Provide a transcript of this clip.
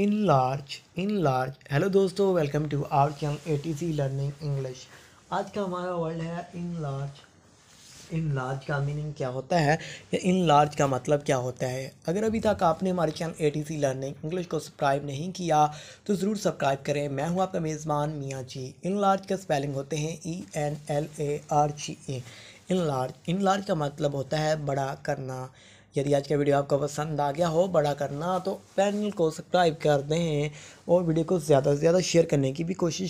इन enlarge enlarge hello दोस्तों welcome to our channel A T C learning English आज का हमारा word है इन लार्ज इन लार्ज का मीनिंग क्या होता है या इन लार्ज का मतलब क्या होता है अगर अभी तक आपने हमारे channel A T C learning English को सब्सक्राइब नहीं किया तो ज़रूर सब्सक्राइब करें मैं हूं आपका मेज़बान मियाँ जी इन लार्ज का स्पेलिंग होते हैं E N L A R G E enlarge enlarge का मतलब होता है बड़ा करना यदि आज का वीडियो आपको पसंद आ गया हो बड़ा करना तो चैनल को सब्सक्राइब कर दें और वीडियो को ज़्यादा से ज़्यादा शेयर करने की भी कोशिश